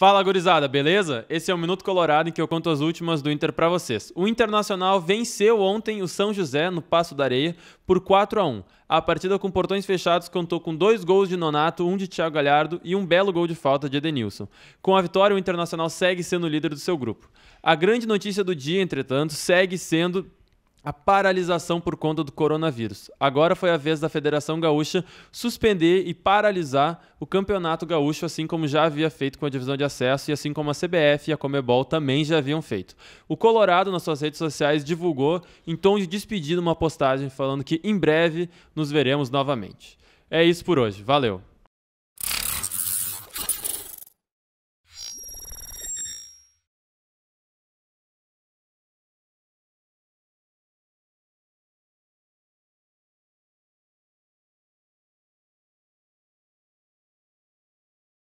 Fala gurizada, beleza? Esse é o Minuto Colorado em que eu conto as últimas do Inter para vocês. O Internacional venceu ontem o São José no Passo da Areia por 4 a 1. A partida com portões fechados contou com dois gols de Nonato, um de Thiago Galhardo e um belo gol de falta de Edenilson. Com a vitória, o Internacional segue sendo líder do seu grupo. A grande notícia do dia, entretanto, segue sendo a paralisação por conta do coronavírus. Agora foi a vez da Federação Gaúcha suspender e paralisar o Campeonato Gaúcho, assim como já havia feito com a divisão de acesso e assim como a CBF e a Comebol também já haviam feito. O Colorado, nas suas redes sociais, divulgou, em tom de despedida, uma postagem falando que em breve nos veremos novamente. É isso por hoje. Valeu!